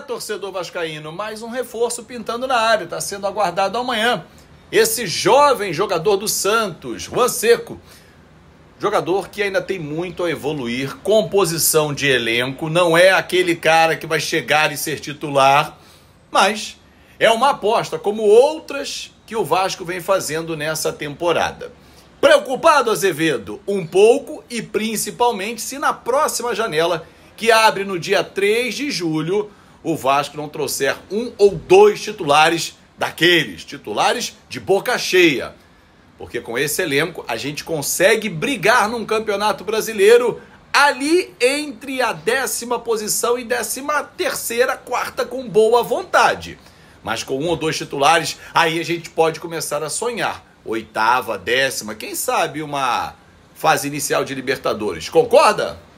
torcedor vascaíno, mais um reforço pintando na área, está sendo aguardado amanhã. Esse jovem jogador do Santos, Juan Seco, jogador que ainda tem muito a evoluir, composição de elenco, não é aquele cara que vai chegar e ser titular, mas é uma aposta, como outras que o Vasco vem fazendo nessa temporada. Preocupado, Azevedo? Um pouco e principalmente se na próxima janela, que abre no dia 3 de julho, o Vasco não trouxer um ou dois titulares daqueles, titulares de boca cheia. Porque com esse elenco a gente consegue brigar num campeonato brasileiro ali entre a décima posição e décima terceira, quarta, com boa vontade. Mas com um ou dois titulares, aí a gente pode começar a sonhar. Oitava, décima, quem sabe uma fase inicial de Libertadores. Concorda?